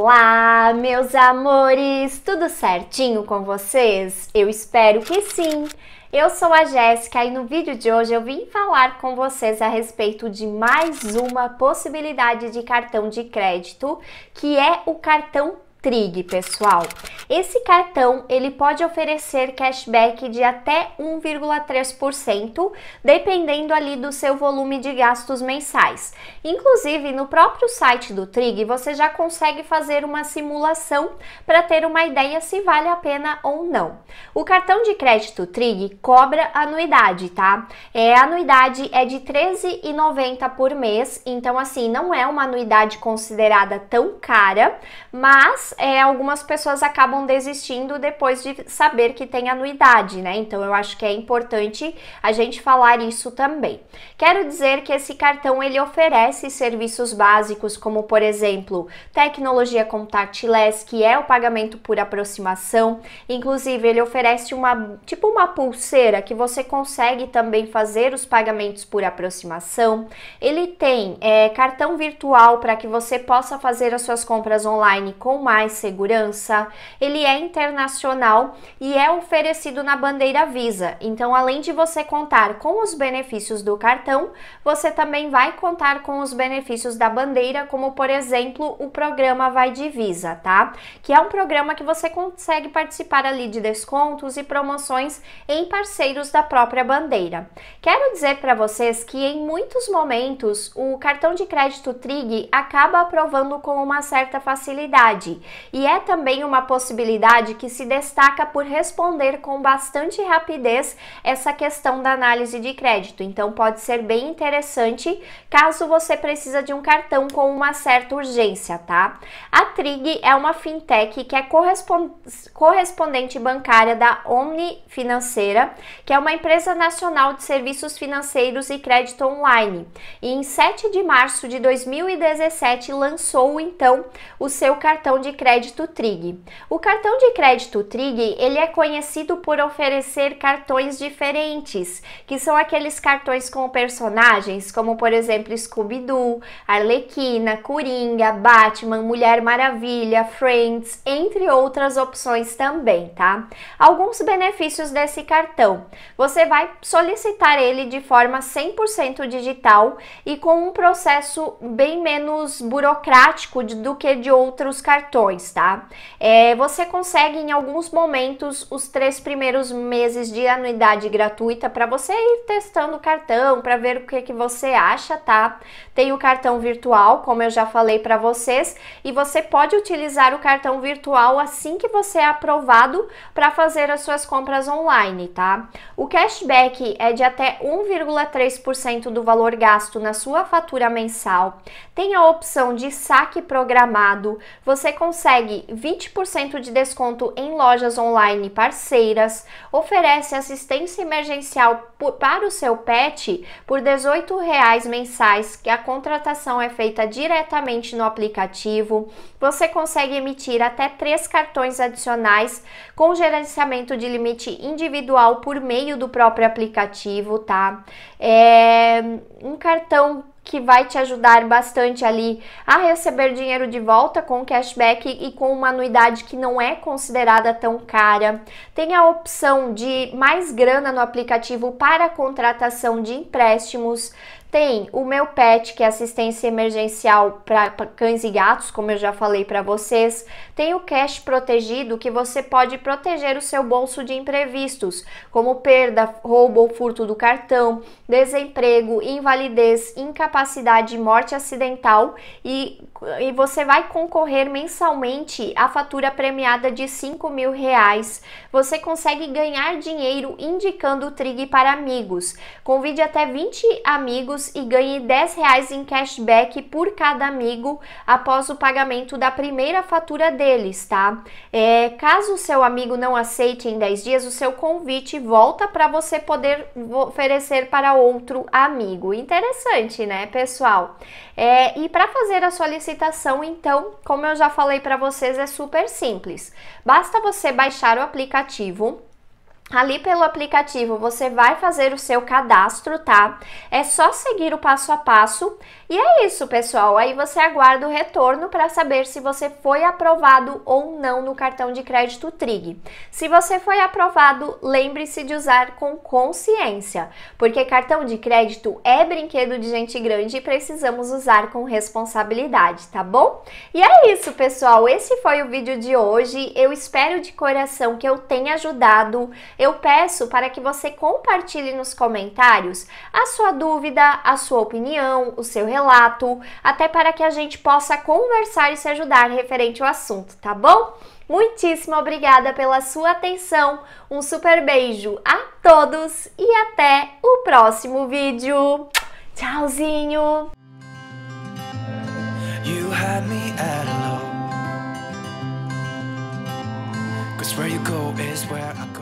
Olá, meus amores! Tudo certinho com vocês? Eu espero que sim! Eu sou a Jéssica e no vídeo de hoje eu vim falar com vocês a respeito de mais uma possibilidade de cartão de crédito, que é o cartão Trig, pessoal. Esse cartão, ele pode oferecer cashback de até 1,3%, dependendo ali do seu volume de gastos mensais. Inclusive, no próprio site do Trig, você já consegue fazer uma simulação para ter uma ideia se vale a pena ou não. O cartão de crédito Trig cobra anuidade, tá? É, a anuidade é de 13,90 por mês, então assim, não é uma anuidade considerada tão cara, mas mas é, algumas pessoas acabam desistindo depois de saber que tem anuidade, né? Então eu acho que é importante a gente falar isso também. Quero dizer que esse cartão ele oferece serviços básicos como, por exemplo, tecnologia contactless, que é o pagamento por aproximação. Inclusive, ele oferece uma tipo uma pulseira que você consegue também fazer os pagamentos por aproximação. Ele tem é, cartão virtual para que você possa fazer as suas compras online com mais mais segurança. Ele é internacional e é oferecido na bandeira Visa. Então, além de você contar com os benefícios do cartão, você também vai contar com os benefícios da bandeira, como por exemplo o programa Vai de Visa, tá? Que é um programa que você consegue participar ali de descontos e promoções em parceiros da própria bandeira. Quero dizer para vocês que em muitos momentos o cartão de crédito Trig acaba aprovando com uma certa facilidade e é também uma possibilidade que se destaca por responder com bastante rapidez essa questão da análise de crédito. Então pode ser bem interessante caso você precisa de um cartão com uma certa urgência, tá? A Trig é uma fintech que é correspondente bancária da Omni Financeira, que é uma empresa nacional de serviços financeiros e crédito online. E em 7 de março de 2017 lançou então o seu cartão de crédito Trig. O cartão de crédito Trig, ele é conhecido por oferecer cartões diferentes, que são aqueles cartões com personagens como, por exemplo, Scooby-Doo, Arlequina, Coringa, Batman, Mulher Maravilha, Friends, entre outras opções também, tá? Alguns benefícios desse cartão. Você vai solicitar ele de forma 100% digital e com um processo bem menos burocrático do que de outros cartões tá? É, você consegue em alguns momentos os três primeiros meses de anuidade gratuita para você ir testando o cartão, para ver o que, que você acha, tá? Tem o cartão virtual, como eu já falei para vocês, e você pode utilizar o cartão virtual assim que você é aprovado para fazer as suas compras online, tá? O cashback é de até 1,3% do valor gasto na sua fatura mensal. Tem a opção de saque programado. Você consegue consegue 20% de desconto em lojas online parceiras, oferece assistência emergencial por, para o seu pet por R$18 mensais, que a contratação é feita diretamente no aplicativo. Você consegue emitir até três cartões adicionais com gerenciamento de limite individual por meio do próprio aplicativo, tá? É, um cartão que vai te ajudar bastante ali a receber dinheiro de volta com cashback e com uma anuidade que não é considerada tão cara. Tem a opção de mais grana no aplicativo para contratação de empréstimos. Tem o meu pet, que é assistência emergencial para cães e gatos, como eu já falei para vocês. Tem o cash protegido, que você pode proteger o seu bolso de imprevistos, como perda, roubo ou furto do cartão, desemprego, invalidez, incapacidade morte acidental. E, e você vai concorrer mensalmente à fatura premiada de 5 mil reais. Você consegue ganhar dinheiro indicando o Trig para amigos. Convide até 20 amigos amigos e ganhe 10 reais em cashback por cada amigo após o pagamento da primeira fatura deles, tá? É, caso o seu amigo não aceite em 10 dias, o seu convite volta para você poder oferecer para outro amigo. Interessante, né, pessoal? É, e para fazer a solicitação, então, como eu já falei para vocês, é super simples. Basta você baixar o aplicativo Ali pelo aplicativo você vai fazer o seu cadastro, tá? É só seguir o passo a passo. E é isso, pessoal. Aí você aguarda o retorno para saber se você foi aprovado ou não no cartão de crédito Trig. Se você foi aprovado, lembre-se de usar com consciência, porque cartão de crédito é brinquedo de gente grande e precisamos usar com responsabilidade, tá bom? E é isso, pessoal. Esse foi o vídeo de hoje. Eu espero de coração que eu tenha ajudado eu peço para que você compartilhe nos comentários a sua dúvida, a sua opinião, o seu relato, até para que a gente possa conversar e se ajudar referente ao assunto, tá bom? Muitíssimo obrigada pela sua atenção, um super beijo a todos e até o próximo vídeo. Tchauzinho! Cause where you go is where I go